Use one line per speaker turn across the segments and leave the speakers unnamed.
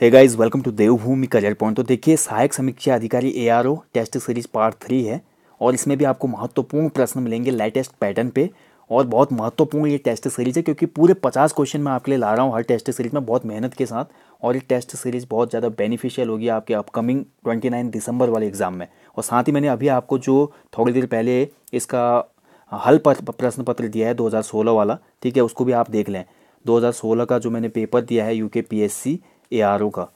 hey guys welcome to Devbhoomi career point तो देखिए सहायक समीक्षा अधिकारी ARO test series part three है और इसमें भी आपको महत्वपूर्ण प्रश्न मिलेंगे लेटेस्ट पैटर्न पे और बहुत महत्वपूर्ण ये टेस्ट सीरीज है क्योंकि पूरे पचास क्वेश्चन मैं आपके लिए ला रहा हूँ हर टेस्ट सीरीज में बहुत मेहनत के साथ और ये टेस्ट सीरीज बहुत ज़्यादा बेनिफिशियल होगी आपके अपकमिंग नाइन दिसंबर वाले एग्जाम में और साथ ही मैंने अभी आपको जो थोड़ी देर पहले इसका हल प्रश्न पत्र दिया है 2016 वाला ठीक है उसको भी आप देख लें 2016 का जो मैंने पेपर दिया है यूके पीएससी ए का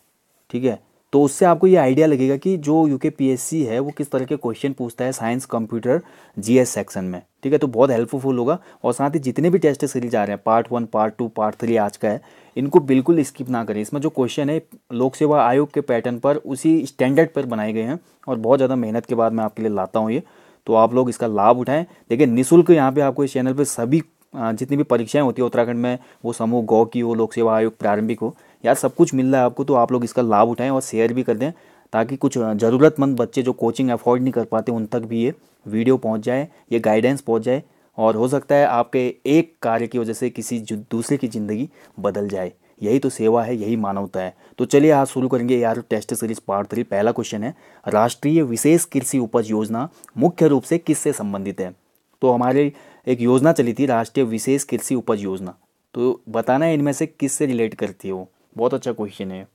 ठीक है तो उससे आपको ये आइडिया लगेगा कि जो यू के पी एस सी है वो किस तरह के क्वेश्चन पूछता है science computer G S section में ठीक है तो बहुत हेल्पफुल होगा और साथ ही जितने भी टेस्ट सीरीज आ रहे हैं part one part two part three आज का है इनको बिल्कुल स्किप ना करें इसमें जो क्वेश्चन है लोक सेवा आयोग के पैटर्न पर उसी स्टैंडर्ड पर बनाए गए हैं और बहुत ज़्यादा मेहनत के बाद मैं आपके लिए लाता हूँ ये तो आप लोग इसका लाभ उठाएं देखिए निःशुल्क यहाँ पर आपको इस चैनल पर सभी जितनी भी परीक्षाएं होती है उत्तराखंड में वो समूह गौ की हो लोक सेवा आयोग प्रारंभिक हो यार सब कुछ मिल रहा है आपको तो आप लोग इसका लाभ उठाएँ और शेयर भी कर दें ताकि कुछ ज़रूरतमंद बच्चे जो कोचिंग अफोर्ड नहीं कर पाते उन तक भी ये वीडियो पहुंच जाए ये गाइडेंस पहुंच जाए और हो सकता है आपके एक कार्य की वजह से किसी दूसरे की ज़िंदगी बदल जाए यही तो सेवा है यही मानवता है तो चलिए आज शुरू करेंगे यार टेस्ट सीरीज पार्ट थ्री पहला क्वेश्चन है राष्ट्रीय विशेष कृषि उपज योजना मुख्य रूप से किससे संबंधित है तो हमारे एक योजना चली थी राष्ट्रीय विशेष कृषि उपज योजना तो बताना है इनमें से किससे रिलेट करती है वो बहुत अच्छा क्वेश्चन है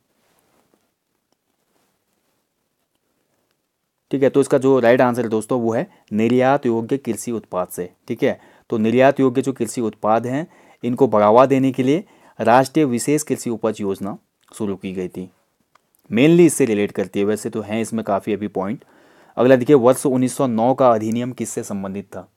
ठीक है तो इसका जो राइट आंसर है दोस्तों वो है निर्यात योग्य कृषि उत्पाद से ठीक है तो निर्यात योग्य जो कृषि उत्पाद हैं इनको बढ़ावा देने के लिए राष्ट्रीय विशेष कृषि उपज योजना शुरू की गई थी मेनली इससे रिलेट करती है वैसे तो हैं इसमें काफ़ी अभी पॉइंट अगला देखिए वर्ष 1909 का अधिनियम किससे संबंधित था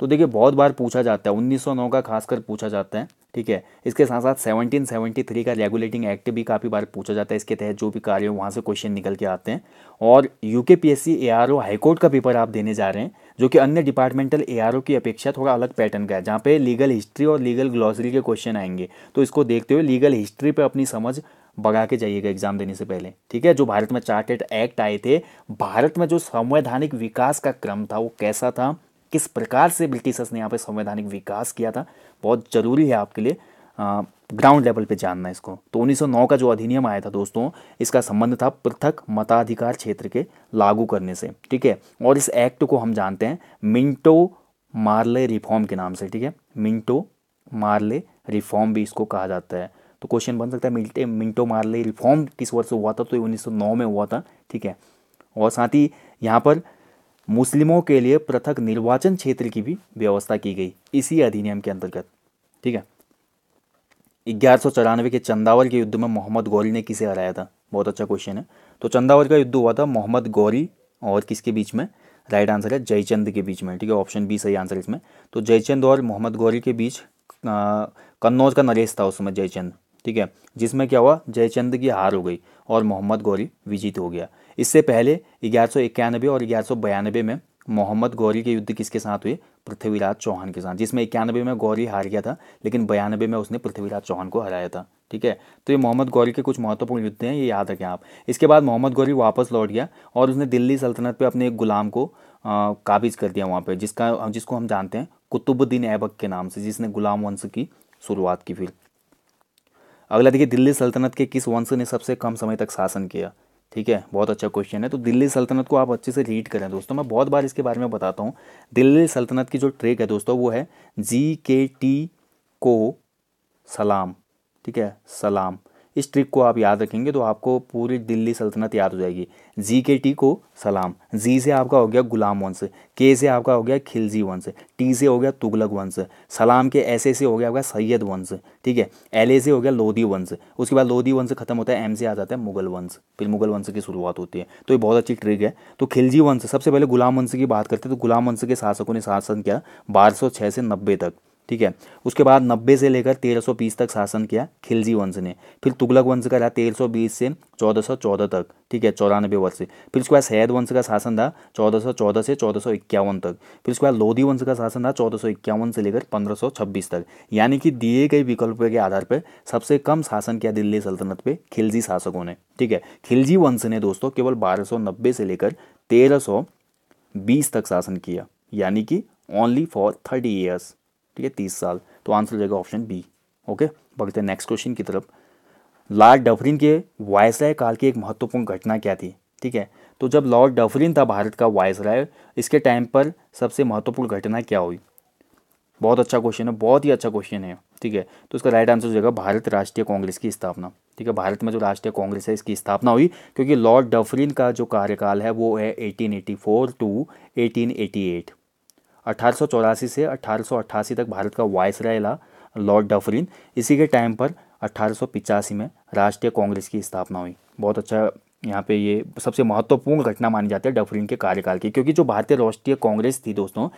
तो देखिए बहुत बार पूछा जाता है 1909 का खासकर पूछा जाता है ठीक है इसके साथ साथ थ्री का रेगुलेटिंग एक्ट भी काफ़ी बार पूछा जाता है इसके तहत जो भी कार्य हो वहाँ से क्वेश्चन निकल के आते हैं और U K P S C A R O high court का पेपर आप देने जा रहे हैं जो कि अन्य डिपार्टमेंटल ए आर ओ की अपेक्षा थोड़ा अलग पैटर्न का है जहाँ पे लीगल हिस्ट्री और लीगल ग्लॉसरी के क्वेश्चन आएंगे तो इसको देखते हुए लीगल हिस्ट्री पर अपनी समझ बढ़ा के जाइएगा एग्जाम देने से पहले ठीक है जो भारत में चार्टेड एक्ट आए थे भारत में जो संवैधानिक विकास का क्रम था वो कैसा था किस प्रकार से ब्रिटिशर्स ने यहाँ पे संवैधानिक विकास किया था बहुत ज़रूरी है आपके लिए ग्राउंड लेवल पे जानना इसको तो 1909 का जो अधिनियम आया था दोस्तों इसका संबंध था पृथक मताधिकार क्षेत्र के लागू करने से ठीक है और इस एक्ट को हम जानते हैं मिंटो मार्ले रिफॉर्म के नाम से ठीक है मिंटो मार्ले रिफॉर्म भी इसको कहा जाता है तो क्वेश्चन बन सकता है मिल्टे मिंटो मार्ले रिफॉर्म किस वर्ष हुआ था तो उन्नीस में हुआ था ठीक है और साथ ही यहाँ पर मुस्लिमों के लिए पृथक निर्वाचन क्षेत्र की भी व्यवस्था की गई इसी अधिनियम के अंतर्गत ठीक है ग्यारह सौ चौरानवे के चंदावर के युद्ध में मोहम्मद गौरी ने किसे हराया था बहुत अच्छा क्वेश्चन है तो चंदावर का युद्ध हुआ था मोहम्मद गौरी और किसके बीच में राइट आंसर है जयचंद के बीच में ठीक है ऑप्शन बी सही आंसर इसमें तो जयचंद और मोहम्मद गौरी के बीच कन्नौज का नरेश था उस समय जयचंद ठीक है जिसमें क्या हुआ जयचंद की हार हो गई और मोहम्मद गौरी विजित हो गया इससे पहले ग्यारह सौ और ग्यारह सौ में मोहम्मद गौरी के युद्ध किसके साथ हुए पृथ्वीराज चौहान के साथ जिसमें इक्यानबे में गौरी हार गया था लेकिन बयानबे में उसने पृथ्वीराज चौहान को हराया था ठीक है तो ये मोहम्मद गौरी के कुछ महत्वपूर्ण युद्ध हैं ये याद रखें आप इसके बाद मोहम्मद गौरी वापस लौट गया और उसने दिल्ली सल्तनत पर अपने एक गुलाम को काबिज कर दिया वहाँ पर जिसका जिसको हम जानते हैं कुतुबुद्दीन ऐबक के नाम से जिसने गुलाम वंश की शुरुआत की फिर अगला देखिए दिल्ली सल्तनत के किस वंश ने सबसे कम समय तक शासन किया ठीक है बहुत अच्छा क्वेश्चन है तो दिल्ली सल्तनत को आप अच्छे से रीड करें दोस्तों मैं बहुत बार इसके बारे में बताता हूँ दिल्ली सल्तनत की जो ट्रेक है दोस्तों वो है जी के टी को सलाम ठीक है सलाम इस ट्रिक को आप याद रखेंगे तो आपको पूरी दिल्ली सल्तनत याद हो जाएगी जी के टी को सलाम जी से आपका हो गया गुलाम वंश के से आपका हो गया खिलजी वंश टी से हो गया तुगलक वंश सलाम के ऐसे से हो गया आपका सैयद वंश ठीक है एल ए से हो गया लोधी वंश उसके बाद लोधी वंश खत्म होता है एम से आ जाता है मुगल वंश फिर मुगल वंश की शुरुआत होती है तो ये बहुत अच्छी ट्रिक है तो खिलजी वंश सबसे पहले गुलाम वंश की बात करते हैं तो गुलाम वंश के शासकों ने शासन किया बारह से नब्बे तक ठीक है उसके बाद नब्बे से लेकर 1320 तक शासन किया खिलजी वंश ने फिर तुगलक वंश का रहा 1320 से 1414 तक ठीक है चौरानबे वर्ष फिर उसके बाद सैद वंश का शासन था 1414 से चौदह तक फिर उसके बाद लोधी वंश का शासन था चौदह से लेकर 1526 तक यानी कि दिए गए विकल्प के आधार पर सबसे कम शासन किया दिल्ली सल्तनत पे खिलजी शासकों ने ठीक है खिलजी वंश ने दोस्तों केवल बारह से लेकर तेरह तक शासन किया यानी कि ओनली फॉर थर्टी ईयर्स ठीक है तीस साल तो आंसर हो जाएगा ऑप्शन बी ओके बढ़ते हैं नेक्स्ट क्वेश्चन की तरफ लॉर्ड डफरिन के वायसराय काल की एक महत्वपूर्ण घटना क्या थी ठीक है तो जब लॉर्ड डफरिन था भारत का वायसराय इसके टाइम पर सबसे महत्वपूर्ण घटना क्या हुई बहुत अच्छा क्वेश्चन है बहुत ही अच्छा क्वेश्चन है ठीक है तो इसका राइट आंसर हो जाएगा भारत राष्ट्रीय कांग्रेस की स्थापना ठीक है भारत में जो राष्ट्रीय कांग्रेस है इसकी स्थापना हुई क्योंकि लॉर्ड डफरिन का जो कार्यकाल है वो है 1884 टू 1888 अठारह से अठारह तक भारत का वायस रहेला लॉर्ड डफरिन इसी के टाइम पर अठारह में राष्ट्रीय कांग्रेस की स्थापना हुई बहुत अच्छा यहाँ पे ये सबसे महत्वपूर्ण घटना मानी जाती है डफरिन के कार्यकाल की क्योंकि जो भारतीय राष्ट्रीय कांग्रेस थी दोस्तों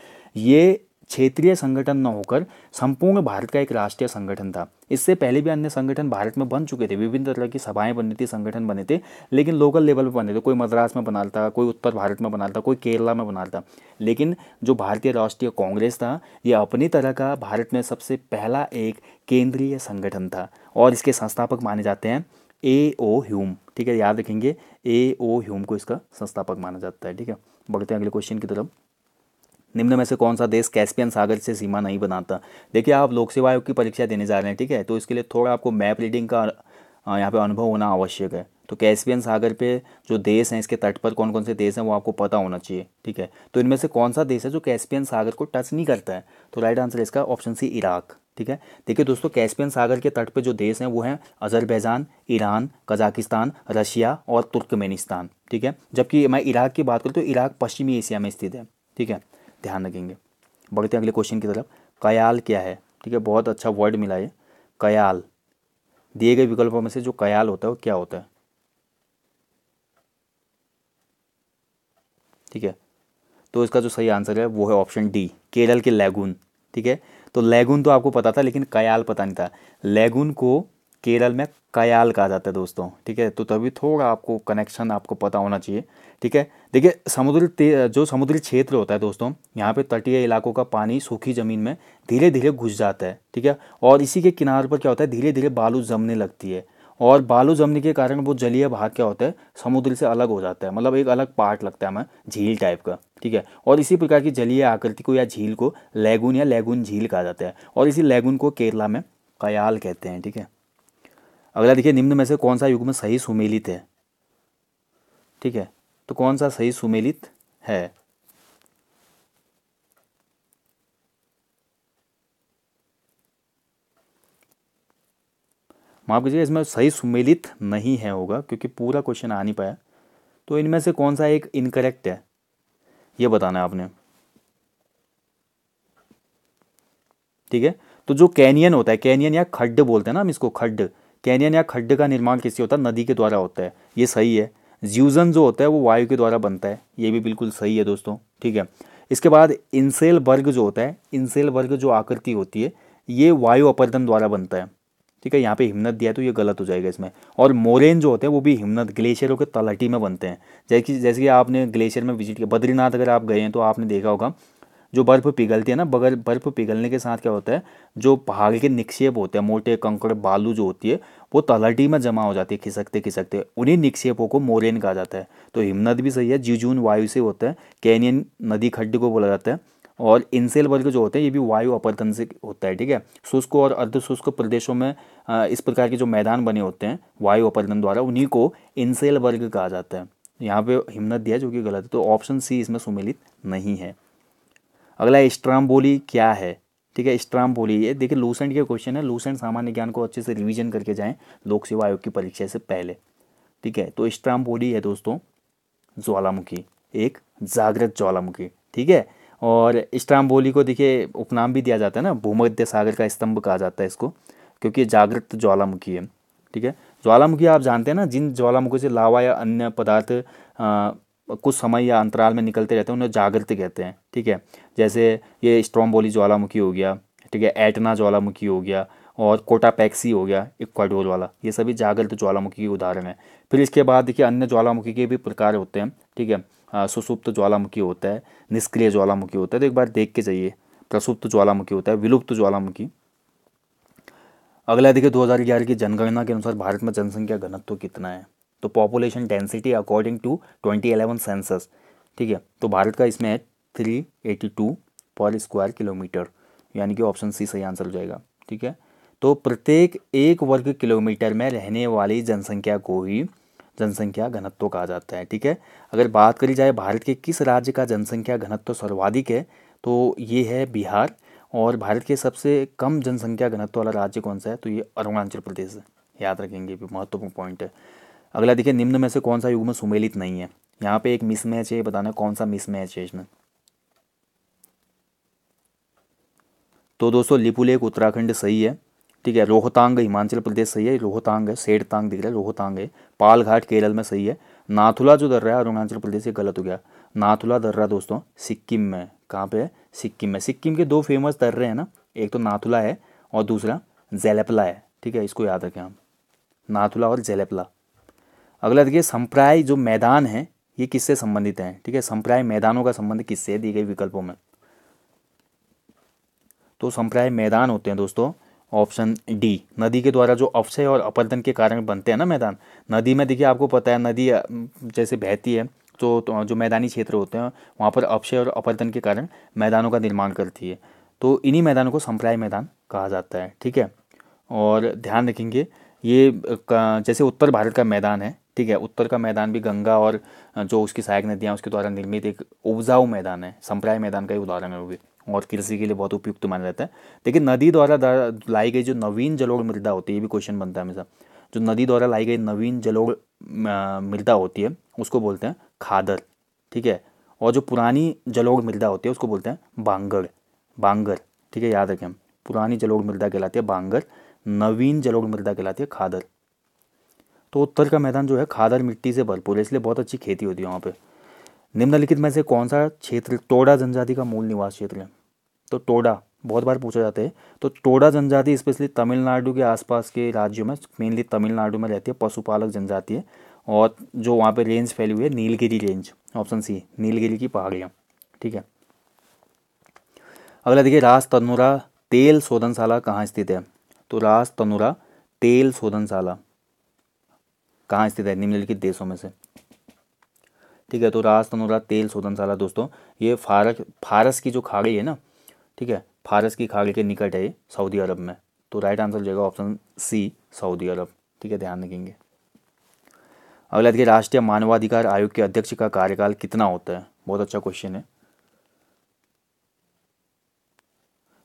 ये क्षेत्रीय संगठन न होकर संपूर्ण भारत का एक राष्ट्रीय संगठन था इससे पहले भी अन्य संगठन भारत में बन चुके थे विभिन्न तरह की सभाएं बनी थी संगठन बने थे लेकिन लोकल लेवल पर बने थे कोई मद्रास में बना था कोई उत्तर भारत में बना था कोई केरला में बना था लेकिन जो भारतीय राष्ट्रीय कांग्रेस था यह अपनी तरह का भारत में सबसे पहला एक केंद्रीय संगठन था और इसके संस्थापक माने जाते हैं ए ओ ह्यूम ठीक है याद रखेंगे ए ओ ह्यूम को इसका संस्थापक माना जाता है ठीक है बढ़ते हैं अगले क्वेश्चन की तरफ निम्न में से कौन सा देश कैस्पियन सागर से सीमा नहीं बनाता देखिए आप लोक सेवा आयोग की परीक्षा देने जा रहे हैं ठीक है तो इसके लिए थोड़ा आपको मैप रीडिंग का यहाँ पे अनुभव होना आवश्यक है तो कैस्पियन सागर पे जो देश हैं इसके तट पर कौन कौन से देश हैं वो आपको पता होना चाहिए ठीक है तो इनमें से कौन सा देश है जो कैस्पियन सागर को टच नहीं करता है तो राइट आंसर इसका ऑप्शन सी इराक ठीक है देखिए दोस्तों कैस्पियन सागर के तट पे जो देश हैं वो हैं अजरबैजान ईरान कजाकिस्तान रशिया और तुर्कमेनिस्तान ठीक है जबकि मैं इराक की बात करूँ तो इराक पश्चिमी एशिया में स्थित है ठीक है ध्यान रखेंगे बढ़ते हैं अगले क्वेश्चन की तरफ कयाल क्या है ठीक है बहुत अच्छा वर्ड मिला है कयाल दिए गए विकल्पों में से जो कयाल होता है वो क्या होता है ठीक है तो इसका जो सही आंसर है वो है ऑप्शन डी केरल के लैगून ठीक है तो लैगून तो आपको पता था लेकिन कयाल पता नहीं था लैगून को केरल में कयाल कहा जाता है दोस्तों ठीक है तो तभी थोड़ा तो आपको कनेक्शन आपको पता होना चाहिए ठीक है देखिए समुद्री जो समुद्री क्षेत्र होता है दोस्तों यहाँ पे तटीय इलाकों का पानी सूखी ज़मीन में धीरे धीरे घुस जाता है ठीक है और इसी के किनारे पर क्या होता है धीरे धीरे बालू जमने लगती है और बालू जमने के कारण वो जलीय भाग क्या होता है समुद्र से अलग हो जाता है मतलब एक अलग पार्ट लगता है हमें झील टाइप का ठीक है और इसी प्रकार की जलीय आकृति को या झील को लेगुन या लेगुन झील कहा जाता है और इसी लेगुन को केरला में कयाल कहते हैं ठीक है अगला देखिए निम्न में से कौन सा युग्म सही सुमेलित है ठीक है तो कौन सा सही सुमेलित है माफ कीजिए इसमें सही सुमेलित नहीं है होगा क्योंकि पूरा क्वेश्चन आ नहीं पाया तो इनमें से कौन सा एक इनकरेक्ट है यह बताना है आपने ठीक है तो जो कैनियन होता है कैनियन या खड्ड बोलते हैं ना हम इसको खड्ड कैनियन या खड्डे का निर्माण किससे होता है नदी के द्वारा होता है ये सही है ज्यूजन जो होता है वो वायु के द्वारा बनता है ये भी बिल्कुल सही है दोस्तों ठीक है इसके बाद इंसेल वर्ग जो होता है इंसेल वर्ग जो आकृति होती है ये वायु अपर्दन द्वारा बनता है ठीक है यहाँ पे हिमनद दिया है तो ये गलत हो जाएगा इसमें और मोरेन जो होते हैं वो भी हिमनद ग्लेशियरों के तलहटी में बनते हैं जैसे जैसे कि आपने ग्लेशियर में विजिट किया बद्रीनाथ अगर आप गए हैं तो आपने देखा होगा जो बर्फ़ पिघलती है ना बगल बर्फ़ पिघलने के साथ क्या होता है जो पहाड़ के निक्षेप होते हैं मोटे कंकड़ बालू जो होती है वो तलहटी में जमा हो जाती है खिसकते खिसकते उन्हीं निक्षेपों को मोरेन कहा जाता है तो हिमनद भी सही है जीजून वायु से होता है कैनियन नदी खड्ड को बोला जाता है और इनसेल वर्ग जो होते हैं ये भी वायु अपर्तन से होता है ठीक है शुष्क और अर्ध शुष्क प्रदेशों में इस प्रकार के जो मैदान बने होते हैं वायु अपर्तन द्वारा उन्हीं को इनसेल वर्ग कहा जाता है यहाँ पे हिमनद दिया जो कि गलत है तो ऑप्शन सी इसमें सुमिलित नहीं है अगला बोली क्या है ठीक है बोली ये देखिए लूसेंट के क्वेश्चन है लूसेंट सामान्य ज्ञान को अच्छे से रिवीजन करके जाएं लोक सेवा आयोग की परीक्षा से पहले ठीक है तो स्ट्राम्बोली है दोस्तों ज्वालामुखी एक जागृत ज्वालामुखी ठीक है और बोली को देखिए उपनाम भी दिया जाता है ना भूमध्य सागर का स्तंभ कहा जाता है इसको क्योंकि जागृत ज्वालामुखी है ठीक है ज्वालामुखी आप जानते हैं ना जिन ज्वालामुखी से लावा या अन्य पदार्थ कुछ समय या अंतराल में निकलते रहते हैं उन्हें जागृति कहते हैं ठीक है जैसे ये स्ट्रॉम्बोली ज्वालामुखी हो गया ठीक है एटना ज्वालामुखी हो गया और कोटापैक्सी हो गया इक्वाडोर वाला ये सभी जागृत ज्वालामुखी के उदाहरण है फिर इसके बाद देखिए अन्य ज्वालामुखी के भी प्रकार होते हैं ठीक है सुसुप्त ज्वालामुखी होता है निष्क्रिय ज्वालामुखी होता है तो एक बार देख के जाइए प्रसुप्त ज्वालामुखी होता है विलुप्त ज्वालामुखी अगला देखिए 2011 की जनगणना के अनुसार भारत में जनसंख्या घनत्व कितना है तो population density according to 2011 census ठीक है तो भारत का इसमें है three eighty two per square kilometre यानी कि ऑप्शन सी सही आंसर हो जाएगा ठीक है तो प्रत्येक एक वर्ग किलोमीटर में रहने वाली जनसंख्या को ही जनसंख्या घनत्व कहा जाता है ठीक है अगर बात करी जाए भारत के किस राज्य का जनसंख्या घनत्व सर्वाधिक है तो ये है बिहार और भारत के सबसे कम जनसंख्या घनत्व वाला राज्य कौन सा है तो ये अरुणाचल प्रदेश है याद रखेंगे भी महत्वपूर्ण पॉइंट है अगला देखिए निम्न में से कौन सा युग्म सुमेलित नहीं है यहाँ पे एक मिस मैच है बताना कौन सा मिस मैच है इसमें तो दोस्तों लिपुलेख उत्तराखंड सही है ठीक है रोहतांग हिमाचल प्रदेश सही है रोहतांग है सेठतांग दिख रहा है रोहतांग है पालघाट केरल में सही है नाथुला जो दर्रा है अरुणाचल प्रदेश से गलत हो गया नाथुला दर्रा दोस्तों सिक्किम में कहाँ पे है सिक्किम में सिक्किम के दो फेमस दर्रे हैं ना एक तो नाथुला है और दूसरा जेलेपला है ठीक है इसको याद रखें हम नाथुला और जेलेपला अगला देखिए संप्राय जो मैदान है ये किससे संबंधित है ठीक है संप्राय मैदानों का संबंध किससे दी गई विकल्पों में तो संप्राय मैदान होते हैं दोस्तों ऑप्शन डी नदी के द्वारा जो अपशय और अपर्दन के कारण बनते हैं ना मैदान नदी में देखिए आपको पता है नदी जैसे बहती है तो, तो जो मैदानी क्षेत्र होते हैं वहाँ पर अवशय और अपर्दन के कारण मैदानों का निर्माण करती है तो इन्हीं मैदानों को संप्राय मैदान कहा जाता है ठीक है और ध्यान रखेंगे ये जैसे उत्तर भारत का मैदान है ठीक है उत्तर का मैदान भी गंगा और जो उसकी सहायक नदियाँ उसके द्वारा निर्मित एक उपजाऊ मैदान है संप्राय मैदान का ही उदाहरण है वो भी और कृषि के लिए बहुत उपयुक्त माना जाता है लेकिन नदी द्वारा लाई गई जो नवीन जलोढ़ मृदा होती है ये भी क्वेश्चन बनता है हमेशा जो नदी द्वारा लाई गई नवीन जलोड़ मृदा होती है उसको बोलते हैं खादर ठीक है और जो पुरानी जलोड़ मृदा होती है उसको बोलते हैं बांगर बांगर ठीक है याद रखें हम पुरानी जलोढ़ मृदा कहलाती है बांगर नवीन जलोड़ मृदा कहलाती है खादर तो उत्तर का मैदान जो है खादर मिट्टी से भरपूर है इसलिए बहुत अच्छी खेती होती है वहाँ पे निम्नलिखित में से कौन सा क्षेत्र टोडा जनजाति का मूल निवास क्षेत्र है तो टोडा बहुत बार पूछा जाता है तो टोडा जनजाति स्पेशली तमिलनाडु के आसपास के राज्यों में मेनली तमिलनाडु में रहती है पशुपालक जनजाति है और जो वहाँ पे रेंज फैली हुई है Nilgiri range option C Nilgiri की पहाड़ियाँ ठीक है अगला देखिए रास तनुरा तेल शोधनशाला कहाँ स्थित है तो रास तनुरा तेल शोधनशाला कहाँ स्थित है निम्नलिखित देशों में से ठीक है तो रास तनोरा तेल शोधनशाला दोस्तों ये फारस फारस की जो खाड़ी है ना ठीक है फारस की खाड़ी के निकट है सऊदी अरब में तो राइट आंसर हो जाएगा ऑप्शन सी सऊदी अरब ठीक है ध्यान रखेंगे अगला देखिए राष्ट्रीय मानवाधिकार आयोग के अध्यक्ष का कार्यकाल कितना होता है बहुत अच्छा क्वेश्चन है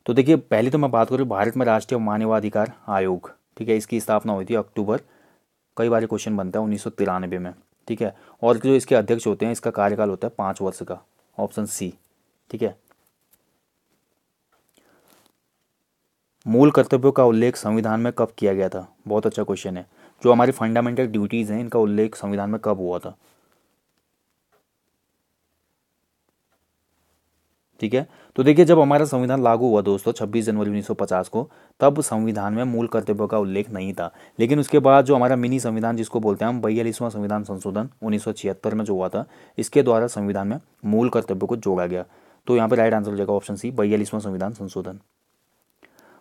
तो देखिए पहले तो मैं बात करूँ भारत में राष्ट्रीय मानवाधिकार आयोग ठीक है इसकी स्थापना हुई थी अक्टूबर कई बार क्वेश्चन बनता है उन्नीस में ठीक है और जो इसके अध्यक्ष होते हैं इसका कार्यकाल होता है पाँच वर्ष का ऑप्शन सी ठीक है मूल कर्तव्यों का उल्लेख संविधान में कब किया गया था बहुत अच्छा क्वेश्चन है जो हमारी फंडामेंटल ड्यूटीज़ हैं इनका उल्लेख संविधान में कब हुआ था ठीक है तो देखिए जब हमारा संविधान लागू हुआ दोस्तों छब्बीस जनवरी उन्नीस को तब संविधान में मूल कर्तव्यों का उल्लेख नहीं था लेकिन उसके बाद जो हमारा मिनी संविधान जिसको बोलते हैं हम बयालीसवां संविधान संशोधन उन्नीस में जो हुआ था इसके द्वारा संविधान में मूल कर्तव्य को जोड़ा गया तो यहाँ पर राइट आंसर हो जाएगा ऑप्शन सी बयालीसवां संविधान संशोधन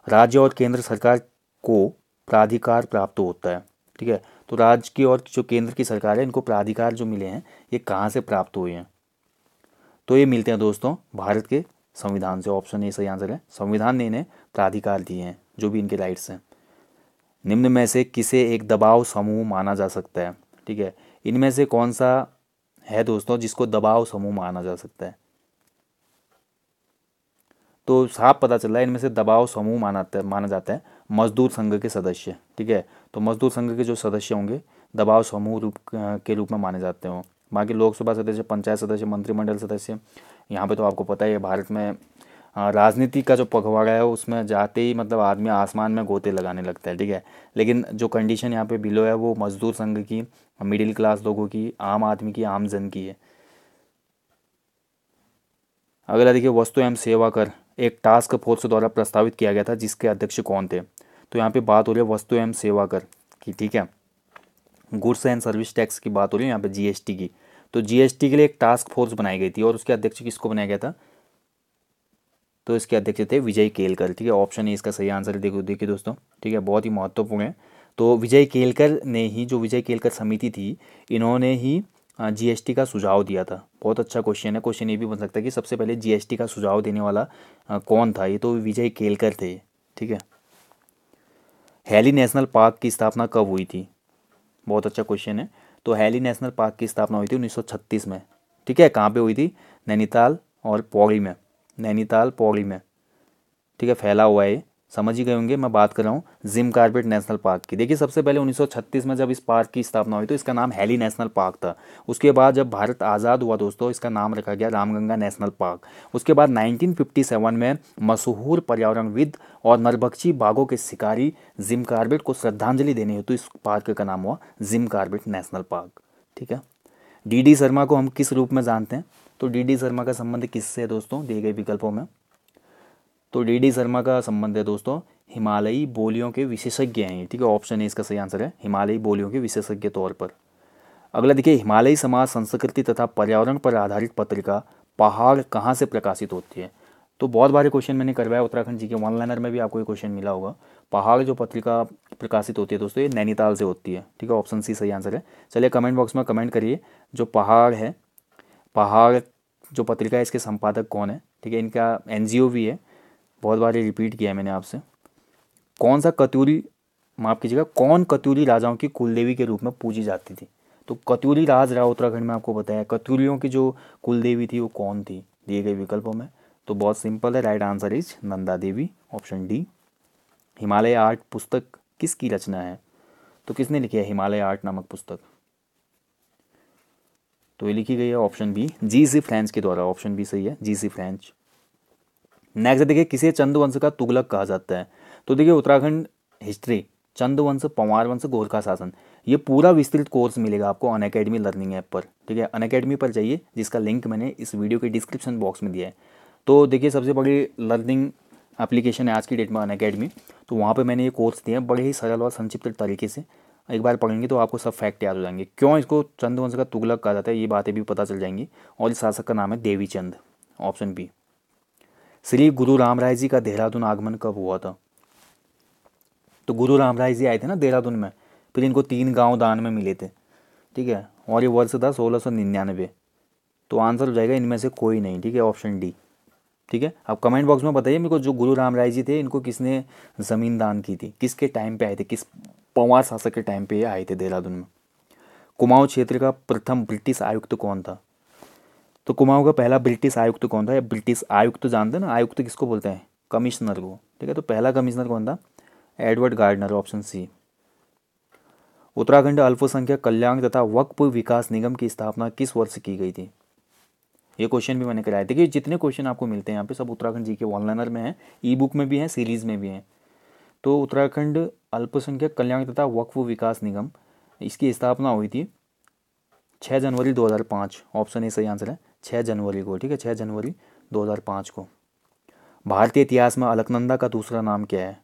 राज्य और केंद्र सरकार को प्राधिकार प्राप्त होता है ठीक है तो राज्य की और जो केंद्र की सरकार है इनको प्राधिकार जो मिले हैं ये कहाँ से प्राप्त हुए हैं तो ये मिलते हैं दोस्तों भारत के संविधान से ऑप्शन ए सही आंसर है संविधान ने इन्हें प्राधिकार दिए हैं जो भी इनके राइट्स हैं निम्न में से किसे एक दबाव समूह माना जा सकता है ठीक है इनमें से कौन सा है दोस्तों जिसको दबाव समूह माना जा सकता है तो साफ पता चल रहा है इनमें से दबाव समूह माना माना जाता है मजदूर संघ के सदस्य ठीक है तो मजदूर संघ के जो सदस्य होंगे दबाव समूह रूप के रूप में माने जाते हों बाकी लोकसभा सदस्य पंचायत सदस्य मंत्रिमंडल सदस्य यहाँ पे तो आपको पता ही है भारत में राजनीति का जो पखवाड़ा है उसमें जाते ही मतलब आदमी आसमान में गोते लगाने लगता है ठीक है लेकिन जो कंडीशन यहाँ पे बिलो है वो मजदूर संघ की मिडिल क्लास लोगों की आम आदमी की आम जन की है अगला देखिए वस्तु एवं सेवा कर एक टास्क फोर्स द्वारा प्रस्तावित किया गया था जिसके अध्यक्ष कौन थे तो यहाँ पे बात हो रही है वस्तु एवं सेवा कर की ठीक है गुड्स एंड सर्विस टैक्स की बात हो रही है यहाँ पे जीएसटी की तो जीएसटी के लिए एक टास्क फोर्स बनाई गई थी और उसके अध्यक्ष किसको बनाया गया था तो इसके अध्यक्ष थे विजय केलकर ठीक है ऑप्शन है इसका सही आंसर देखो देखिए दोस्तों ठीक है बहुत ही महत्वपूर्ण है तो विजय केलकर ने ही जो विजय केलकर समिति थी इन्होंने ही जीएसटी का सुझाव दिया था बहुत अच्छा क्वेश्चन है क्वेश्चन ये भी बन सकता है कि सबसे पहले जीएसटी का सुझाव देने वाला कौन था ये तो विजय केलकर थे ठीक है हैली नेशनल पार्क की स्थापना कब हुई थी बहुत अच्छा क्वेश्चन है तो हैली नेशनल पार्क की स्थापना हुई थी उन्नीस में ठीक है कहाँ पे हुई थी नैनीताल और पौड़ी में नैनीताल पौड़ी में ठीक है फैला हुआ है समझ ही गए होंगे मैं बात कर रहा हूँ जिम कार्बेट नेशनल पार्क की देखिए सबसे पहले 1936 में जब इस पार्क की स्थापना हुई तो इसका नाम हैली नेशनल पार्क था उसके बाद जब भारत आज़ाद हुआ दोस्तों इसका नाम रखा गया रामगंगा नेशनल पार्क उसके बाद 1957 में मशहूर पर्यावरणविद और नरभक्षी बाघों के शिकारी जिम कार्बेट को श्रद्धांजलि देने हेतु तो इस पार्क का नाम हुआ जिम कार्बेट नेशनल पार्क ठीक है डी शर्मा को हम किस रूप में जानते हैं तो डी शर्मा का संबंध किससे है दोस्तों दिए गए विकल्पों में तो डी डी शर्मा का संबंध है दोस्तों हिमालयी बोलियों के विशेषज्ञ हैं ये ठीक है ऑप्शन है इसका सही आंसर है हिमालयी बोलियों के विशेषज्ञ तौर पर अगला देखिए हिमालयी समाज संस्कृति तथा पर्यावरण पर आधारित पत्रिका पहाड़ कहाँ से प्रकाशित होती है तो बहुत बारे क्वेश्चन मैंने करवाया उत्तराखंड जी के वन लाइनर में भी आपको ये क्वेश्चन मिला होगा पहाड़ जो पत्रिका प्रकाशित होती है दोस्तों ये नैनीताल से होती है ठीक है ऑप्शन सी सही आंसर है चलिए कमेंट बॉक्स में कमेंट करिए जो पहाड़ है पहाड़ जो पत्रिका है इसके संपादक कौन है ठीक है इनका एन भी है बहुत बार ये रिपीट किया है मैंने आपसे कौन सा कत्यूरी माफ़ कीजिएगा कौन कत्यूरी राजाओं की कुलदेवी के रूप में पूजी जाती थी तो कत्यूरी राज रहा उत्तराखंड में आपको बताया कत्यूरियों की जो कुलदेवी थी वो कौन थी दिए गए विकल्पों में तो बहुत सिंपल है right answer is Nanda Devi option D Himalaya art पुस्तक किसकी रचना है तो किसने लिखी है हिमालय आर्ट नामक पुस्तक तो ये लिखी गई है option B G C French के द्वारा ऑप्शन बी सही है जी सी फ्रेंच नेक्स्ट देखिए किसे चंद वंश का तुगलक कहा जाता है तो देखिए उत्तराखंड हिस्ट्री चंद वंश पंवार वंश गोरखा शासन ये पूरा विस्तृत कोर्स मिलेगा आपको अन अकेडमी लर्निंग ऐप पर ठीक है अन अकेडमी पर जाइए जिसका लिंक मैंने इस वीडियो के डिस्क्रिप्शन बॉक्स में दिया है तो देखिए सबसे बड़ी लर्निंग एप्लीकेशन है आज की डेट में अन अकेडमी तो वहाँ पर मैंने ये कोर्स दिया है बड़े ही सरल और संक्षिप्त तरीके से एक बार पढ़ेंगे तो आपको सब फैक्ट याद हो जाएंगे क्यों इसको चंद वंश का तुगलक कहा जाता है ये बातें भी पता चल जाएंगी और इस शासक का नाम है देवी चंद ऑप्शन बी श्री गुरु राम राय जी का देहरादून आगमन कब हुआ था तो गुरु राम राय जी आए थे ना देहरादून में फिर इनको तीन गांव दान में मिले थे ठीक है और ये वर्ष था सोलह सौ निन्यानवे तो आंसर हो जाएगा इनमें से कोई नहीं ठीक है ऑप्शन डी ठीक है आप कमेंट बॉक्स में बताइए मेरे को जो गुरु राम राय जी थे इनको किसने ज़मीन दान की थी किसके टाइम पे आए थे किस पंवार शासक के टाइम पे आए थे देहरादून में कुमाऊं क्षेत्र का प्रथम ब्रिटिश आयुक्त कौन था तो कुमाऊँ का पहला ब्रिटिश आयुक्त कौन था या ब्रिटिश आयुक्त तो जानते ना आयुक्त तो किसको बोलते हैं कमिश्नर को ठीक है तो पहला कमिश्नर कौन था Edward Gardner option C Uttarakhand अल्पसंख्यक कल्याण तथा वक्फ विकास निगम की स्थापना किस वर्ष की गई थी ये क्वेश्चन भी मैंने कराया देखिए जितने क्वेश्चन आपको मिलते हैं यहाँ पे सब उत्तराखंड जी के ऑनलाइनर में है ई बुक में भी है सीरीज़ में भी है तो उत्तराखंड अल्पसंख्यक कल्याण तथा वक्फ विकास निगम इसकी स्थापना हुई थी छः जनवरी 2005 ऑप्शन ए सही आंसर है छः जनवरी को ठीक है छः जनवरी 2005 को भारतीय इतिहास में अलकनंदा का दूसरा नाम क्या है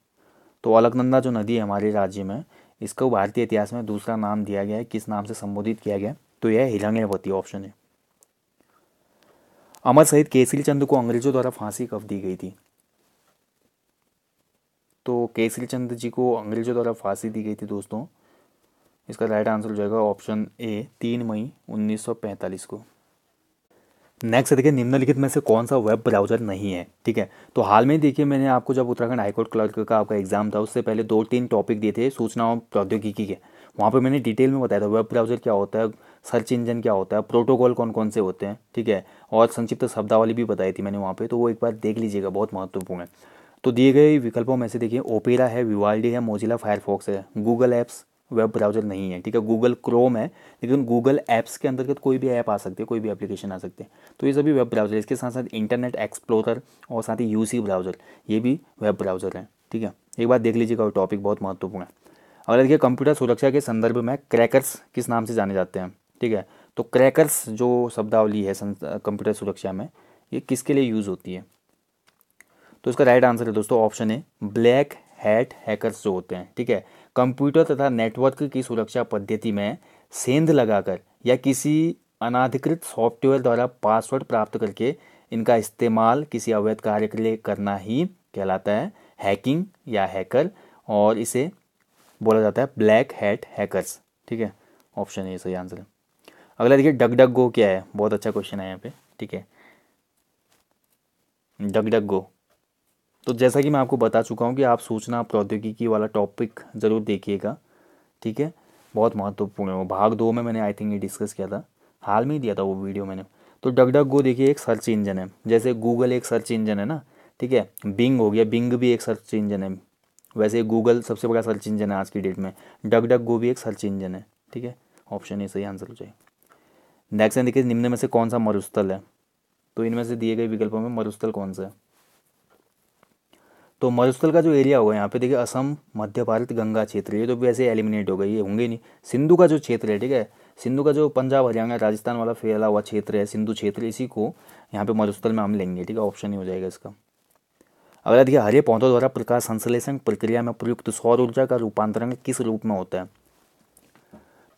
तो अलकनंदा जो नदी है हमारे राज्य में इसको भारतीय इतिहास में दूसरा नाम दिया गया है किस नाम से संबोधित किया गया तो यह हिरण्यवती ऑप्शन है अमर सहित केसरी चंद को अंग्रेजों द्वारा फांसी कब दी गई थी तो केसरी चंद जी को अंग्रेजों द्वारा फांसी दी गई थी दोस्तों इसका राइट आंसर हो जाएगा ऑप्शन ए तीन मई 1945 को नेक्स्ट देखिए निम्नलिखित में से कौन सा वेब ब्राउज़र नहीं है ठीक है तो हाल में देखिए मैंने आपको जब उत्तराखंड हाईकोर्ट क्लर्क का आपका एग्जाम था उससे पहले दो तीन टॉपिक दिए थे सूचना और प्रौद्योगिकी के वहाँ पर मैंने डिटेल में बताया था वेब ब्राउज़र क्या होता है सर्च इंजन क्या होता है प्रोटोकॉल कौन कौन से होते हैं ठीक है और संक्षिप्त शब्दावली भी बताई थी मैंने वहाँ पर तो वो एक बार देख लीजिएगा बहुत महत्वपूर्ण है तो दिए गए विकल्पों में से देखिए ओपेरा है विवाल्डी है मोजिला फायरफॉक्स है गूगल ऐप्स वेब ब्राउज़र नहीं है ठीक है गूगल क्रोम है लेकिन गूगल ऐप्स के अंतर्गत कोई भी ऐप आ सकती है कोई भी एप्लीकेशन आ सकते हैं तो ये सभी वेब ब्राउज़र इसके साथ साथ इंटरनेट एक्सप्लोरर और साथ ही यूसी ब्राउज़र ये भी वेब ब्राउज़र हैं ठीक है एक बार देख लीजिएगा टॉपिक बहुत महत्वपूर्ण है अगर देखिए कंप्यूटर सुरक्षा के संदर्भ में क्रैकर्स किस नाम से जाने जाते हैं ठीक है तो क्रैकर्स जो शब्दावली है कंप्यूटर सुरक्षा में ये किसके लिए यूज़ होती है तो इसका राइट आंसर है दोस्तों ऑप्शन है ब्लैक हैट हैकर्स जो होते हैं ठीक है कंप्यूटर तथा नेटवर्क की सुरक्षा पद्धति में सेंध लगाकर या किसी अनाधिकृत सॉफ्टवेयर द्वारा पासवर्ड प्राप्त करके इनका इस्तेमाल किसी अवैध कार्य के लिए करना ही कहलाता है हैकिंग या हैकर और इसे बोला जाता है ब्लैक हैट हैकर्स ठीक है ऑप्शन है सही आंसर है अगला देखिए डग डग गो क्या है बहुत अच्छा क्वेश्चन है यहाँ पे ठीक है डग डग गो तो जैसा कि मैं आपको बता चुका हूँ कि आप सूचना प्रौद्योगिकी वाला टॉपिक ज़रूर देखिएगा ठीक है बहुत महत्वपूर्ण है भाग दो में मैंने आई थिंक ये डिस्कस किया था हाल में ही दिया था वो वीडियो मैंने तो डगडग गो देखिए एक सर्च इंजन है जैसे गूगल एक सर्च इंजन है ना ठीक है बिंग हो गया बिंग भी एक सर्च इंजन है वैसे गूगल सबसे बड़ा सर्च इंजन है आज की डेट में डगडग गो भी एक सर्च इंजन है ठीक है ऑप्शन ए सही आंसर हो जाए नेक्स्ट है देखिए निम्न में से कौन सा मरुस्थल है तो इनमें से दिए गए विकल्पों में मरुस्थल कौन सा है तो मरुस्थल का जो एरिया होगा यहाँ पे देखिए असम मध्य भारत गंगा क्षेत्र ये तो भी वैसे एलिमिनेट हो गई ये होंगे नहीं सिंधु का जो क्षेत्र है ठीक है सिंधु का जो पंजाब हरियाणा राजस्थान वाला फैला हुआ क्षेत्र है सिंधु क्षेत्र इसी को यहाँ पे मरुस्थल में हम लेंगे ठीक है ऑप्शन ही हो जाएगा इसका अगला देखिए हरे पौधों द्वारा प्रकाश संश्लेषण प्रक्रिया में प्रयुक्त सौर ऊर्जा का रूपांतरण किस रूप में होता है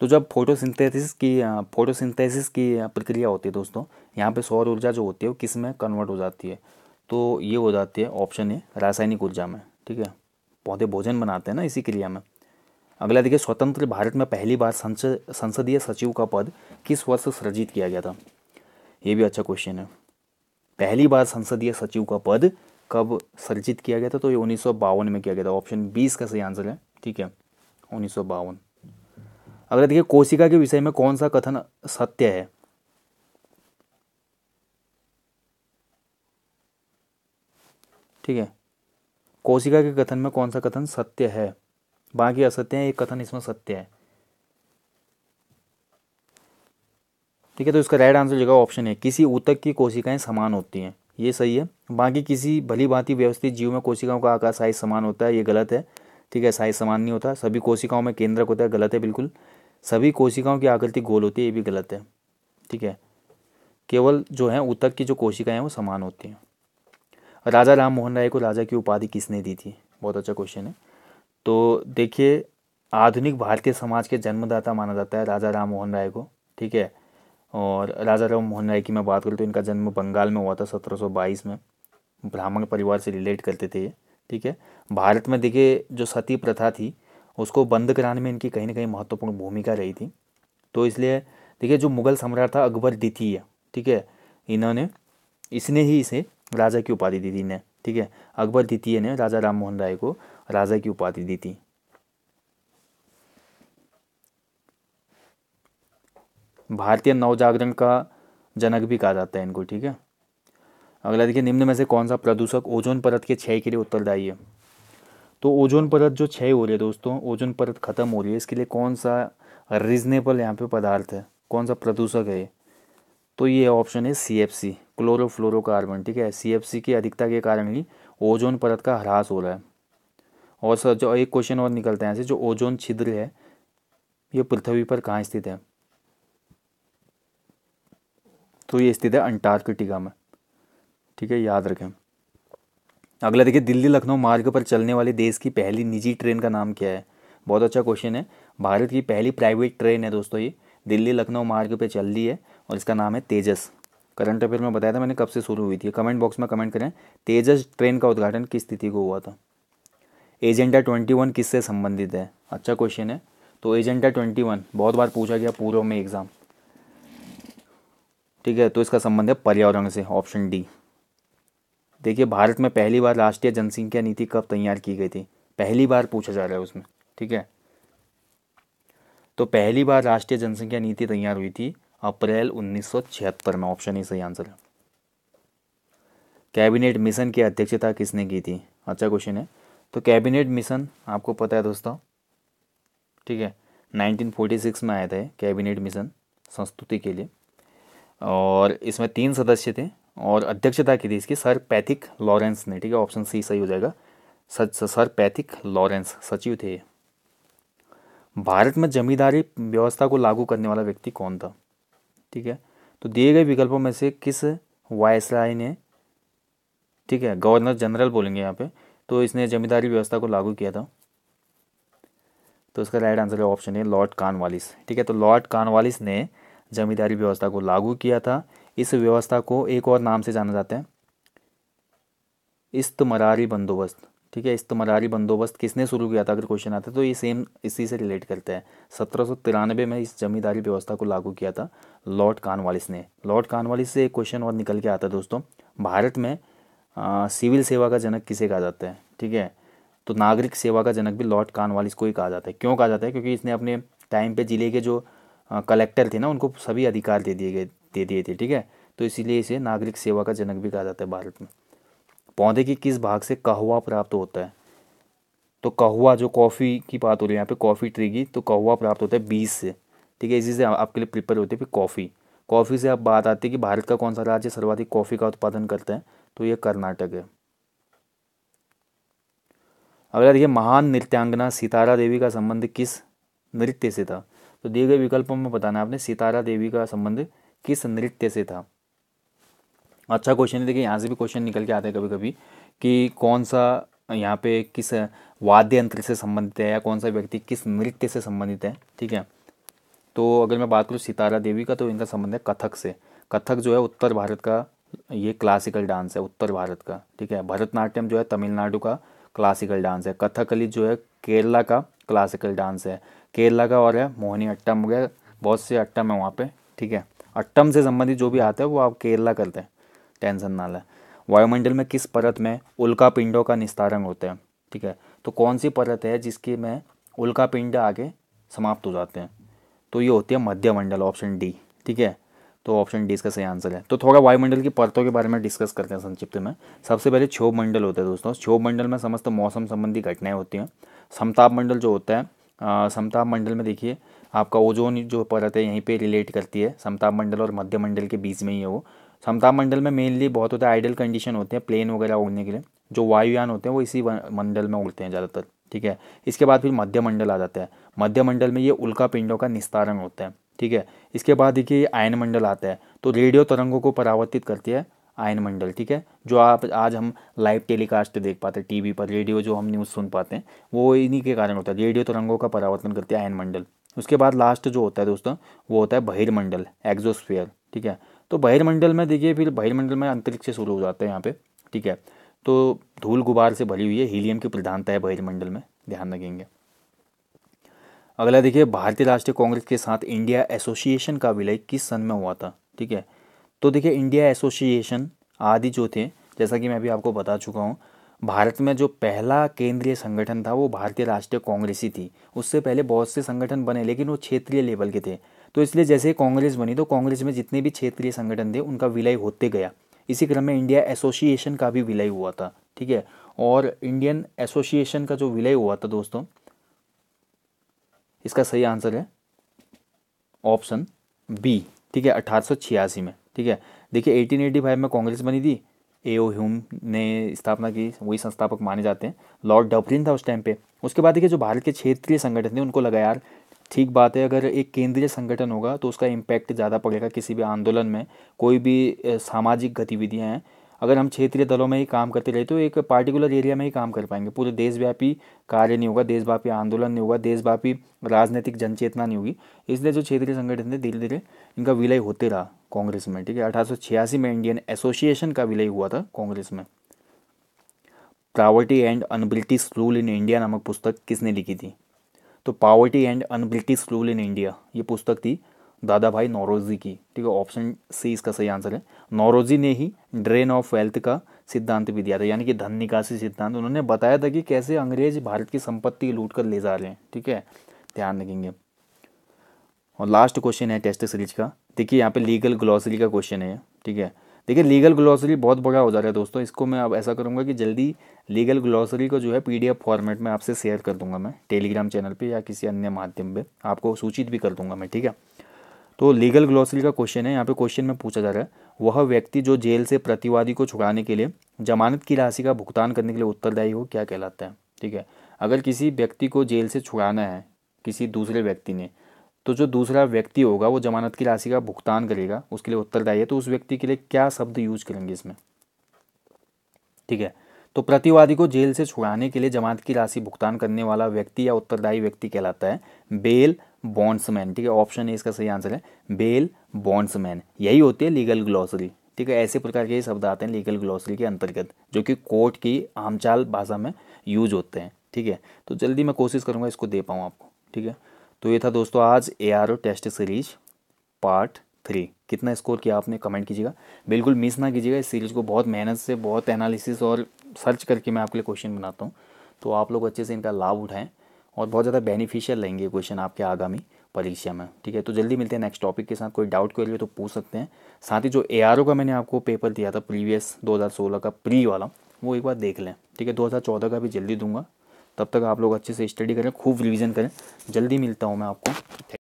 तो जब फोटोसिंथेसिस की फोटोसिंथेसिस की प्रक्रिया होती है दोस्तों यहाँ पे सौर ऊर्जा जो होती है वो किस में कन्वर्ट हो जाती है तो ये हो जाती है ऑप्शन ए रासायनिक ऊर्जा में ठीक है पौधे भोजन बनाते हैं ना इसी क्रिया में अगला देखिए स्वतंत्र भारत में पहली बार संसदीय सचिव का पद किस वर्ष सृजित किया गया था ये भी अच्छा क्वेश्चन है पहली बार संसदीय सचिव का पद कब सृजित किया गया था तो ये उन्नीस में किया गया था ऑप्शन बीस का सही आंसर है ठीक है उन्नीस अगला देखिए कोशिका के विषय में कौन सा कथन सत्य है ठीक है कोशिका के कथन में कौन सा कथन सत्य है बाकी असत्य है एक कथन इसमें सत्य है ठीक है तो इसका राइट आंसर जगह ऑप्शन है किसी ऊतक की कोशिकाएं समान होती हैं ये सही है बाकी किसी भली भांति व्यवस्थित जीव में कोशिकाओं का आकार साइज समान होता है ये गलत है ठीक है साइज समान नहीं होता सभी कोशिकाओं में केंद्रक होता है गलत है बिल्कुल सभी कोशिकाओं की आकृति गोल होती है ये भी गलत है ठीक है केवल जो है ऊतक की जो कोशिकाएं हैं वो समान होती हैं राजा राम मोहन राय को राजा की उपाधि किसने दी थी बहुत अच्छा क्वेश्चन है तो देखिए आधुनिक भारतीय समाज के जन्मदाता माना जाता है राजा राम मोहन राय को ठीक है और राजा राम मोहन राय की मैं बात करूँ तो इनका जन्म बंगाल में हुआ था सत्रह में ब्राह्मण परिवार से रिलेट करते थे ये ठीक है भारत में देखिए जो सती प्रथा थी उसको बंद कराने में इनकी कहीं ना कहीं महत्वपूर्ण भूमिका रही थी तो इसलिए देखिए जो मुगल सम्राट था अकबर द्वितीय ठीक है इन्होंने इसने ही इसे राजा की उपाधि दी थी ने ठीक है अकबर द्वितीय ने राजा राम मोहन राय को राजा की उपाधि दी थी भारतीय नवजागरण का जनक भी कहा जाता है इनको ठीक है अगला देखिए निम्न में से कौन सा प्रदूषक ओजोन परत के क्षय के लिए उत्तरदायी है तो ओजोन परत जो क्षय हो रही है दोस्तों ओजोन परत खत्म हो रही है इसके लिए कौन सा रीजनेबल यहाँ पे पदार्थ है कौन सा प्रदूषक है तो ये ऑप्शन है सी एफ सी क्लोरोफ्लोरोकार्बन ठीक है सी एफ सी की अधिकता के कारण ही ओजोन परत का ह्रास हो रहा है और सर जो एक क्वेश्चन और निकलता है यहाँ से जो ओजोन छिद्र है ये पृथ्वी पर कहाँ स्थित है तो ये स्थित है अंटार्कटिका में ठीक है याद रखें अगला देखिए दिल्ली लखनऊ मार्ग पर चलने वाली देश की पहली निजी ट्रेन का नाम क्या है बहुत अच्छा क्वेश्चन है भारत की पहली प्राइवेट ट्रेन है दोस्तों ये दिल्ली लखनऊ मार्ग पर चल रही है और इसका नाम है तेजस करंट अफेयर में बताया था मैंने कब से शुरू हुई थी कमेंट बॉक्स में कमेंट करें तेजस ट्रेन का उद्घाटन किस तिथि को हुआ था एजेंडा ट्वेंटी वन किससे संबंधित है अच्छा क्वेश्चन है तो एजेंडा ट्वेंटी वन बहुत बार पूछा गया पूर्व में एग्ज़ाम ठीक है तो इसका संबंध है पर्यावरण से ऑप्शन डी देखिए भारत में पहली बार राष्ट्रीय जनसंख्या नीति कब तैयार की गई थी पहली बार पूछा जा रहा है उसमें ठीक है तो पहली बार राष्ट्रीय जनसंख्या नीति तैयार हुई थी अप्रैल उन्नीस में ऑप्शन ही सही आंसर है कैबिनेट मिशन की अध्यक्षता किसने की थी अच्छा क्वेश्चन है तो कैबिनेट मिशन आपको पता है दोस्तों ठीक है 1946 में आया था कैबिनेट मिशन संस्तुति के लिए और इसमें तीन सदस्य थे और अध्यक्षता की थी इसकी सर पैथिक लॉरेंस ने ठीक है ऑप्शन सी सही हो जाएगा सच सर पैथिक लॉरेंस सचिव थे भारत में जमींदारी व्यवस्था को लागू करने वाला व्यक्ति कौन था ठीक है तो दिए गए विकल्पों में से किस वायसराय ने ठीक है गवर्नर जनरल बोलेंगे यहाँ पे तो इसने जमींदारी व्यवस्था को लागू किया था तो इसका राइट आंसर है ऑप्शन है लॉर्ड कानवालिस ठीक है तो लॉर्ड कानवालिस ने जमींदारी व्यवस्था को लागू किया था इस व्यवस्था को एक और नाम से जाना जाता है इस्तमरारी बंदोबस्त ठीक है इस्तमरारी बंदोबस्त किसने शुरू किया था अगर क्वेश्चन आता है तो ये सेम इसी से रिलेट करते हैं सत्रह में इस जमींदारी व्यवस्था को लागू किया था लॉर्ड कानवालिस ने लॉर्ड कानवालिस से एक क्वेश्चन और निकल के आता है दोस्तों भारत में सिविल सेवा का जनक किसे कहा जाता है ठीक है तो नागरिक सेवा का जनक भी लॉर्ड कानवालिस को ही कहा जाता है क्यों कहा जाता है क्योंकि इसने अपने टाइम पे ज़िले के जो कलेक्टर थे ना उनको सभी अधिकार दे दिए गए दे दिए थे ठीक है तो इसीलिए इसे नागरिक सेवा का जनक भी कहा जाता है भारत में पौधे के किस भाग से कहवा प्राप्त होता है तो कहवा जो कॉफ़ी की बात हो रही है यहाँ पे कॉफ़ी ट्री की तो कहवा प्राप्त होता है बीज से ठीक है इसी से आपके लिए प्रिपेयर होती है फिर कॉफ़ी कॉफ़ी से आप बात आती है कि भारत का कौन सा राज्य सर्वाधिक कॉफ़ी का उत्पादन करता है तो ये कर्नाटक है अगला देखिए महान नृत्यांगना सितारा देवी का संबंध किस नृत्य से था तो दिए गए विकल्पों में बताना आपने सितारा देवी का संबंध किस नृत्य से था अच्छा क्वेश्चन है देखिए यहाँ से भी क्वेश्चन निकल के आते हैं कभी कभी कि कौन सा यहाँ पे किस वाद्य यंत्र से संबंधित है या कौन सा व्यक्ति किस नृत्य से संबंधित है ठीक है तो अगर मैं बात करूँ सितारा देवी का तो इनका संबंध है कथक से कथक जो है उत्तर भारत का ये क्लासिकल डांस है उत्तर भारत का ठीक है भरतनाट्यम जो है तमिलनाडु का क्लासिकल डांस है कथकली जो है केरला का क्लासिकल डांस है केरला का और है मोहनी अट्टम हो बहुत से अट्टम है वहाँ पे ठीक है अट्टम से संबंधित जो भी आते हैं वो आप केरला करते हैं टेंशन ना लें वायुमंडल में किस परत में उल्का पिंडों का निस्तारण होता है ठीक है तो कौन सी परत है जिसकी में उल्का पिंड आगे समाप्त हो जाते हैं तो ये होती है मध्यमंडल ऑप्शन डी ठीक है तो ऑप्शन डी इसका सही आंसर है तो थोड़ा वायुमंडल की परतों के बारे में डिस्कस करते हैं संक्षिप्त में सबसे पहले क्षोभ मंडल होता है दोस्तों क्षोभ मंडल में समस्त मौसम संबंधी घटनाएं होती हैं समताप मंडल जो होता है समताप मंडल में देखिए आपका ओजोन जो परत है यहीं पर रिलेट करती है समताप मंडल और मध्य मंडल के बीच में ही है वो समताप मंडल में मेनली बहुत होता है आइडल कंडीशन होते हैं प्लेन वगैरह उड़ने के लिए जो वायुयान होते हैं वो इसी मंडल में उड़ते हैं ज़्यादातर ठीक है इसके बाद फिर मध्यमंडल आ जाता है मध्यमंडल में ये उल्का पिंडों का निस्तारण होता है ठीक है इसके बाद देखिए ये आयन मंडल आता है तो रेडियो तरंगों को परावर्तित करती है आयन मंडल ठीक है जो आप आज हम लाइव टेलीकास्ट देख पाते हैं टीवी पर रेडियो जो हम न्यूज़ सुन पाते हैं वो इन्हीं के कारण होता है रेडियो तरंगों का परावर्तन करती है आयन मंडल उसके बाद लास्ट जो होता है दोस्तों वो होता है बहिर्मंडल एग्जोस्फेयर ठीक है तो बहिर्मंडल में देखिए फिर बहिर्मंडल में अंतरिक्ष शुरू हो जाता है यहाँ पे ठीक है तो धूल गुबार से भरी हुई है हीलियम की प्रधानता है बहिर्मंडल में ध्यान रखेंगे अगला देखिए भारतीय राष्ट्रीय कांग्रेस के साथ इंडिया एसोसिएशन का विलय किस सन में हुआ था ठीक है तो देखिए इंडिया एसोसिएशन आदि जो थे जैसा कि मैं अभी आपको बता चुका हूँ भारत में जो पहला केंद्रीय संगठन था वो भारतीय राष्ट्रीय कांग्रेस ही थी उससे पहले बहुत से संगठन बने लेकिन वो क्षेत्रीय लेवल के थे तो इसलिए जैसे कांग्रेस बनी तो कांग्रेस में जितने भी क्षेत्रीय संगठन थे उनका विलय होते गया इसी क्रम में इंडिया एसोसिएशन का भी विलय हुआ था ठीक है और इंडियन एसोसिएशन का जो विलय हुआ था दोस्तों इसका सही आंसर है ऑप्शन बी ठीक है अठारह में ठीक है देखिए 1885 में कांग्रेस बनी थी ए ओ ह्यूम ने स्थापना की वही संस्थापक माने जाते हैं लॉर्ड डबलिन था उस टाइम पे उसके बाद देखिए जो भारत के क्षेत्रीय संगठन थे उनको लगा यार ठीक बात है अगर एक केंद्रीय संगठन होगा तो उसका इम्पैक्ट ज़्यादा पड़ेगा किसी भी आंदोलन में कोई भी सामाजिक गतिविधियाँ हैं अगर हम क्षेत्रीय दलों में ही काम करते रहे तो एक पार्टिकुलर एरिया में ही काम कर पाएंगे पूरे देशव्यापी कार्य नहीं होगा देशव्यापी आंदोलन नहीं होगा देशव्यापी राजनीतिक जनचेतना नहीं होगी इसलिए जो क्षेत्रीय संगठन थे धीरे धीरे इनका विलय होते रहा कांग्रेस में ठीक है अठारह में इंडियन एसोसिएशन का विलय हुआ था कांग्रेस में poverty and unBritish rule in India नामक पुस्तक किसने लिखी थी तो poverty and unBritish rule in India ये पुस्तक थी दादा भाई नौरोजी की ठीक है ऑप्शन सी इसका सही आंसर है नौरोजी ने ही ड्रेन ऑफ वेल्थ का सिद्धांत भी दिया था यानी कि धन निकासी सिद्धांत उन्होंने बताया था कि कैसे अंग्रेज भारत की संपत्ति लूट कर ले जा रहे हैं ठीक है ध्यान रखेंगे और लास्ट क्वेश्चन है टेस्ट सीरीज का देखिए यहाँ पे लीगल ग्लॉसरी का क्वेश्चन है ठीक है देखिए लीगल ग्लॉसरी बहुत बड़ा हो जा रहा है दोस्तों इसको मैं अब ऐसा करूँगा कि जल्दी लीगल ग्लॉसरी को जो है पी फॉर्मेट में आपसे शेयर कर दूंगा मैं टेलीग्राम चैनल पर या किसी अन्य माध्यम पे आपको सूचित भी कर दूंगा मैं ठीक है तो लीगल ग्लोसरी का क्वेश्चन है यहाँ पे क्वेश्चन में पूछा जा रहा है वह व्यक्ति जो जेल से प्रतिवादी को छुड़ाने के लिए जमानत की राशि का भुगतान करने के लिए उत्तरदायी हो क्या कहलाता है ठीक है अगर किसी व्यक्ति को जेल से छुड़ाना है किसी दूसरे व्यक्ति ने तो जो दूसरा व्यक्ति होगा वो जमानत की राशि का भुगतान करेगा उसके लिए उत्तरदायी है तो उस व्यक्ति के लिए क्या शब्द यूज करेंगे इसमें ठीक है तो प्रतिवादी को जेल से छुड़ाने के लिए जमानत की राशि भुगतान करने वाला व्यक्ति या उत्तरदायी व्यक्ति कहलाता है बेल बॉन्ड्समैन ठीक है ऑप्शन ए इसका सही आंसर है बेल बॉन्ड्समैन यही होती है लीगल ग्लॉसरी ठीक है ऐसे प्रकार के शब्द आते हैं लीगल ग्लॉसरी के अंतर्गत जो कि कोर्ट की आमचाल भाषा में यूज होते हैं ठीक है तो जल्दी मैं कोशिश करूँगा इसको दे पाऊँ आपको ठीक है तो ये था दोस्तों आज A R test series part three कितना स्कोर किया आपने कमेंट कीजिएगा बिल्कुल मिस ना कीजिएगा इस सीरीज़ को बहुत मेहनत से बहुत एनालिसिस और सर्च करके मैं आपके लिए क्वेश्चन बनाता हूँ तो आप लोग अच्छे से इनका लाभ उठाएँ और बहुत ज़्यादा बेनिफिशियल रहेंगे क्वेश्चन आपके आगामी परीक्षा में ठीक है तो जल्दी मिलते हैं नेक्स्ट टॉपिक के साथ कोई डाउट के हो तो पूछ सकते हैं साथ ही जो ए का मैंने आपको पेपर दिया था प्रीवियस 2016 का प्री वाला वो एक बार देख लें ठीक है 2014 का भी जल्दी दूंगा तब तक आप लोग अच्छे से स्टडी करें खूब रिविज़न करें जल्दी मिलता हूँ मैं आपको